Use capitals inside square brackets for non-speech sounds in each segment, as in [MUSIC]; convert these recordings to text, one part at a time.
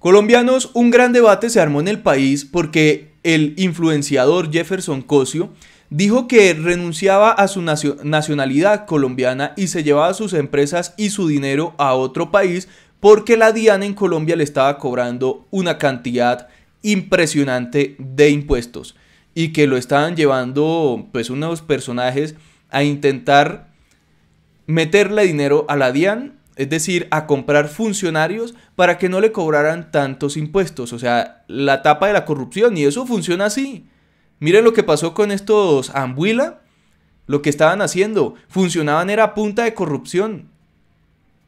Colombianos, un gran debate se armó en el país porque el influenciador Jefferson Cosio dijo que renunciaba a su nacionalidad colombiana y se llevaba sus empresas y su dinero a otro país porque la DIAN en Colombia le estaba cobrando una cantidad impresionante de impuestos y que lo estaban llevando pues unos personajes a intentar meterle dinero a la DIAN es decir, a comprar funcionarios para que no le cobraran tantos impuestos, o sea, la tapa de la corrupción, y eso funciona así. Miren lo que pasó con estos Ambuila, lo que estaban haciendo, funcionaban era punta de corrupción,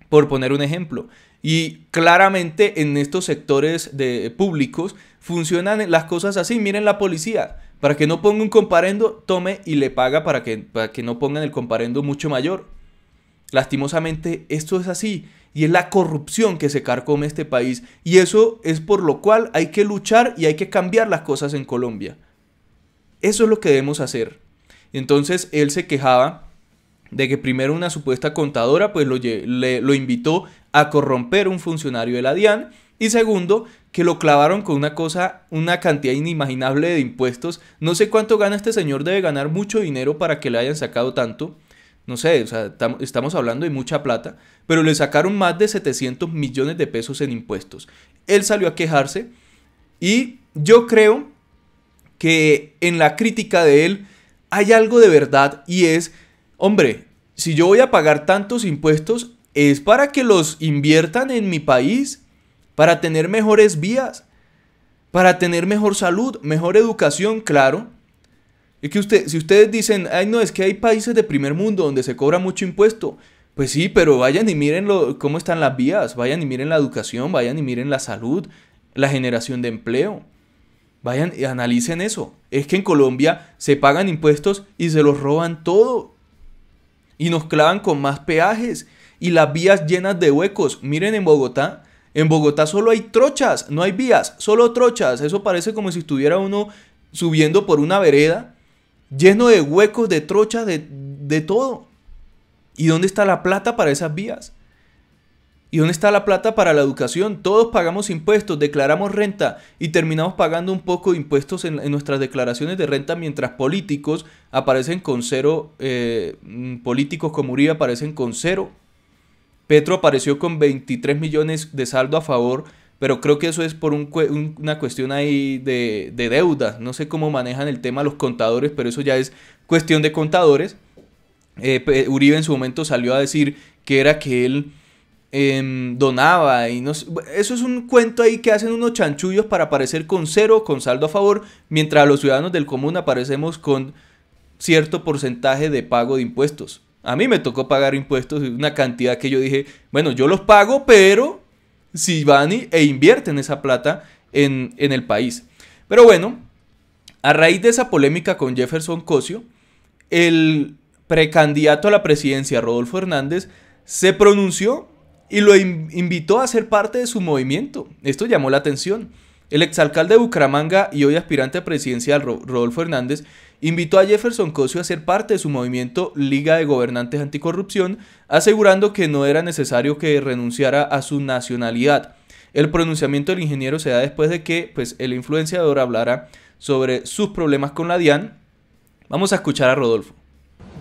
por poner un ejemplo. Y claramente en estos sectores de públicos funcionan las cosas así. Miren la policía, para que no ponga un comparendo, tome y le paga para que, para que no pongan el comparendo mucho mayor. Lastimosamente, esto es así y es la corrupción que se carcome este país y eso es por lo cual hay que luchar y hay que cambiar las cosas en Colombia. Eso es lo que debemos hacer. Entonces él se quejaba de que primero una supuesta contadora pues lo, le, lo invitó a corromper un funcionario de la DIAN y segundo que lo clavaron con una cosa, una cantidad inimaginable de impuestos. No sé cuánto gana este señor, debe ganar mucho dinero para que le hayan sacado tanto. No sé, estamos hablando de mucha plata, pero le sacaron más de 700 millones de pesos en impuestos. Él salió a quejarse y yo creo que en la crítica de él hay algo de verdad y es, hombre, si yo voy a pagar tantos impuestos es para que los inviertan en mi país, para tener mejores vías, para tener mejor salud, mejor educación, claro, y que usted, si ustedes dicen, ay no, es que hay países de primer mundo donde se cobra mucho impuesto. Pues sí, pero vayan y miren cómo están las vías, vayan y miren la educación, vayan y miren la salud, la generación de empleo. Vayan y analicen eso. Es que en Colombia se pagan impuestos y se los roban todo. Y nos clavan con más peajes y las vías llenas de huecos. Miren en Bogotá, en Bogotá solo hay trochas, no hay vías, solo trochas. Eso parece como si estuviera uno subiendo por una vereda lleno de huecos, de trochas, de, todo. ¿Y dónde está la plata para esas vías? ¿Y dónde está la plata para la educación? Todos pagamos impuestos, declaramos renta y terminamos pagando un poco de impuestos en, nuestras declaraciones de renta mientras políticos aparecen con cero, eh, mm, políticos como Uribe aparecen con cero. Petro apareció con 23 millones de saldo a favor pero creo que eso es por una cuestión ahí de, de deuda. No sé cómo manejan el tema los contadores, pero eso ya es cuestión de contadores. Eh, Uribe en su momento salió a decir que era que él em, donaba y no eso es un cuento ahí que hacen unos chanchullos para aparecer con cero, con saldo a favor, mientras los ciudadanos del común aparecemos con cierto porcentaje de pago de impuestos. A mí me tocó pagar impuestos, una cantidad que yo dije, bueno, yo los pago, pero si van e invierten esa plata en, el país. Pero bueno, a raíz de esa polémica con Jefferson Cosio, el precandidato a la presidencia, Rodolfo Hernández, se pronunció y lo invitó a ser parte de su movimiento. Esto llamó la atención. El exalcalde de Bucaramanga y hoy aspirante a presidencial, Rodolfo Hernández, invitó a Jefferson Cosio a ser parte de su movimiento Liga de Gobernantes Anticorrupción, asegurando que no era necesario que renunciara a su nacionalidad. El pronunciamiento del ingeniero se da después de que pues, el influenciador hablara sobre sus problemas con la DIAN. Vamos a escuchar a Rodolfo.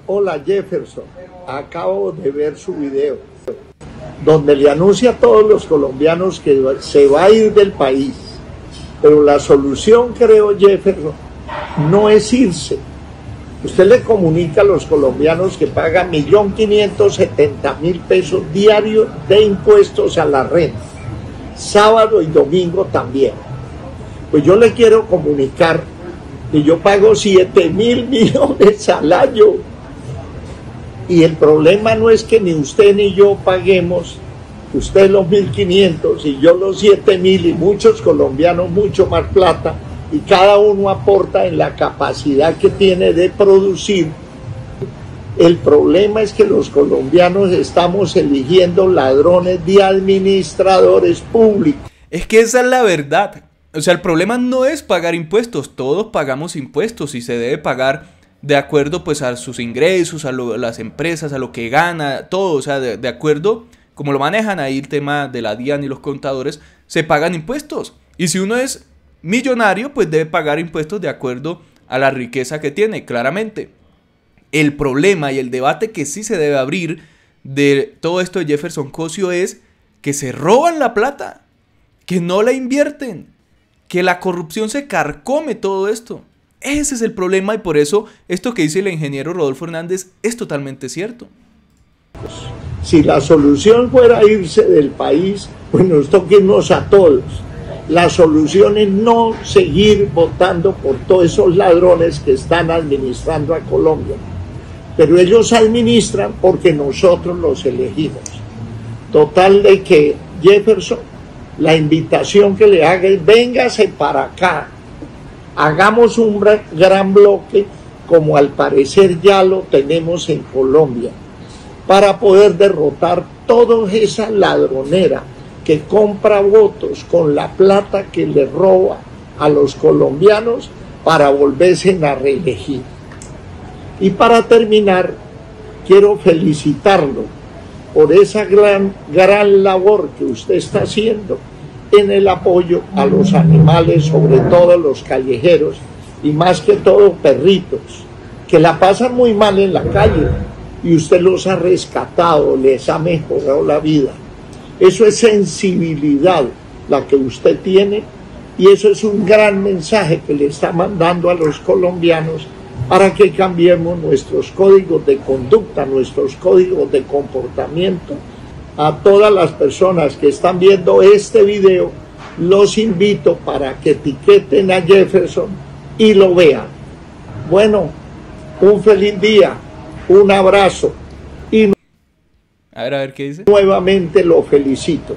Hola Jefferson, acabo de ver su video donde le anuncia a todos los colombianos que se va a ir del país. Pero la solución, creo Jefferson, no es irse. Usted le comunica a los colombianos que paga 1.570.000 pesos diarios de impuestos a la renta, sábado y domingo también. Pues yo le quiero comunicar que yo pago 7.000 mil [LAUGHS] millones al año. Y el problema no es que ni usted ni yo paguemos, usted los 1.500 y yo los siete mil y muchos colombianos mucho más plata y cada uno aporta en la capacidad que tiene de producir. El problema es que los colombianos estamos eligiendo ladrones de administradores públicos. Es que esa es la verdad. O sea, el problema no es pagar impuestos, todos pagamos impuestos y se debe pagar de acuerdo pues a sus ingresos, a las empresas, a lo que gana, todo, o sea, de, de, acuerdo como lo manejan ahí el tema de la DIAN y los contadores, se pagan impuestos. Y si uno es millonario pues debe pagar impuestos de acuerdo a la riqueza que tiene, claramente. El problema y el debate que sí se debe abrir de todo esto de Jefferson Cosio es que se roban la plata, que no la invierten, que la corrupción se carcome todo esto. Ese es el problema y por eso esto que dice el ingeniero Rodolfo Hernández es totalmente cierto. Si la solución fuera irse del país, pues nos toquemos a todos la solución es no seguir votando por todos esos ladrones que están administrando a Colombia. Pero ellos administran porque nosotros los elegimos. Total de que Jefferson, la invitación que le haga es véngase para acá. Hagamos un gran bloque como al parecer ya lo tenemos en Colombia para poder derrotar toda esa ladronera que compra votos con la plata que le roba a los colombianos para volverse a reelegir. Y para terminar, quiero felicitarlo por esa gran, gran labor que usted está haciendo en el apoyo a los animales, sobre todo los callejeros y más que todo perritos, que la pasan muy mal en la calle y usted los ha rescatado, les ha mejorado la vida. Eso es sensibilidad la que usted tiene y eso es un gran mensaje que le está mandando a los colombianos para que cambiemos nuestros códigos de conducta, nuestros códigos de comportamiento. A todas las personas que están viendo este video, los invito para que etiqueten a Jefferson y lo vean. Bueno, un feliz día, un abrazo. A ver, qué dice. Nuevamente lo felicito.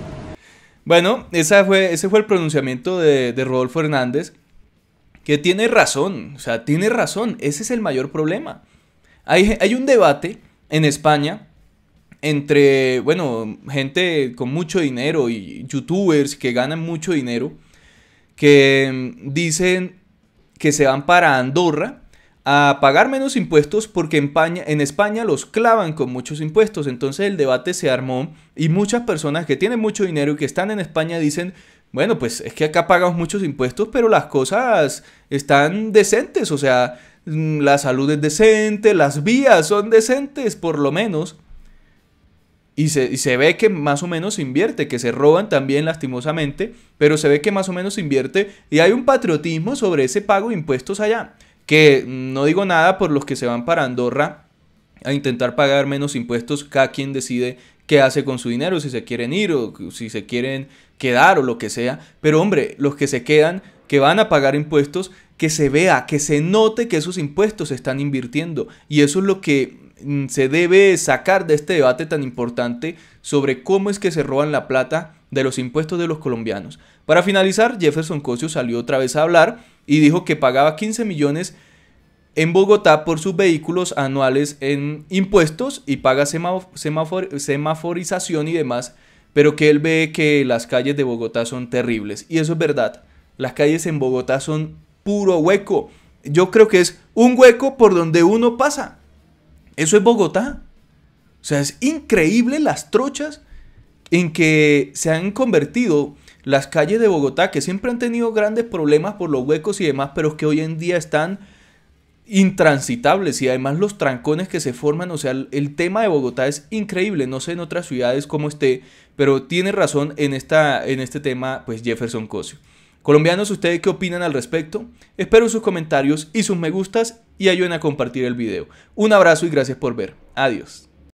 Bueno, esa fue, ese fue el pronunciamiento de, de Rodolfo Hernández, que tiene razón, o sea, tiene razón, ese es el mayor problema. Hay, hay un debate en España entre, bueno, gente con mucho dinero y youtubers que ganan mucho dinero, que mm, dicen que se van para Andorra a pagar menos impuestos porque en España, en España, los clavan con muchos impuestos. Entonces el debate se armó y muchas personas que tienen mucho dinero y que están en España dicen, bueno, pues es que acá pagamos muchos impuestos, pero las cosas están decentes. O sea, mm, la salud es decente, las vías son decentes por lo menos. Y se, y se, ve que más o menos se invierte, que se roban también lastimosamente, pero se ve que más o menos se invierte y hay un patriotismo sobre ese pago de impuestos allá que no digo nada por los que se van para Andorra a intentar pagar menos impuestos, cada quien decide qué hace con su dinero, si se quieren ir o si se quieren quedar o lo que sea. Pero hombre, los que se quedan, que van a pagar impuestos, que se vea, que se note que esos impuestos se están invirtiendo. Y eso es lo que mm, se debe sacar de este debate tan importante sobre cómo es que se roban la plata de los impuestos de los colombianos. Para finalizar, Jefferson Cosio salió otra vez a hablar y dijo que pagaba 15 millones en Bogotá por sus vehículos anuales en impuestos y paga semaforización y demás, pero que él ve que las calles de Bogotá son terribles. Y eso es verdad, las calles en Bogotá son puro hueco. Yo creo que es un hueco por donde uno pasa. Eso es Bogotá. O sea, es increíble las trochas en que se han convertido las calles de Bogotá, que siempre han tenido grandes problemas por los huecos y demás, pero que hoy en día están intransitables y además los trancones que se forman, o sea, el tema de Bogotá es increíble, no sé en otras ciudades cómo esté, pero tiene razón en, esta, en este tema, pues Jefferson Cosio. Colombianos, ¿ustedes qué opinan al respecto? Espero sus comentarios y sus me gustas y ayuden a compartir el video. Un abrazo y gracias por ver. Adiós.